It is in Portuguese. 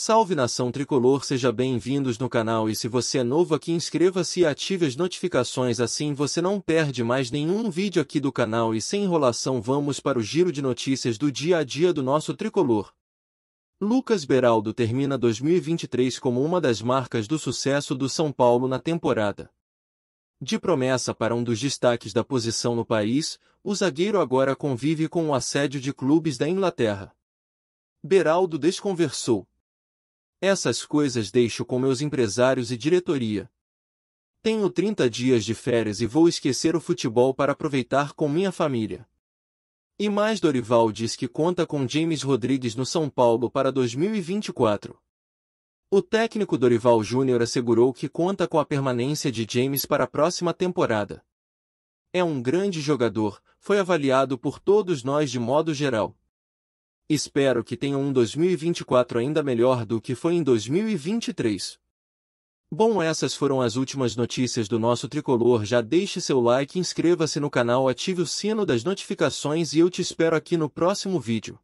Salve nação tricolor, seja bem-vindos no canal e se você é novo aqui inscreva-se e ative as notificações assim você não perde mais nenhum vídeo aqui do canal e sem enrolação vamos para o giro de notícias do dia a dia do nosso tricolor. Lucas Beraldo termina 2023 como uma das marcas do sucesso do São Paulo na temporada. De promessa para um dos destaques da posição no país, o zagueiro agora convive com o assédio de clubes da Inglaterra. Beraldo desconversou, essas coisas deixo com meus empresários e diretoria. Tenho 30 dias de férias e vou esquecer o futebol para aproveitar com minha família. E mais Dorival diz que conta com James Rodrigues no São Paulo para 2024. O técnico Dorival Júnior assegurou que conta com a permanência de James para a próxima temporada. É um grande jogador, foi avaliado por todos nós de modo geral. Espero que tenham um 2024 ainda melhor do que foi em 2023. Bom, essas foram as últimas notícias do nosso tricolor. Já deixe seu like, inscreva-se no canal, ative o sino das notificações e eu te espero aqui no próximo vídeo.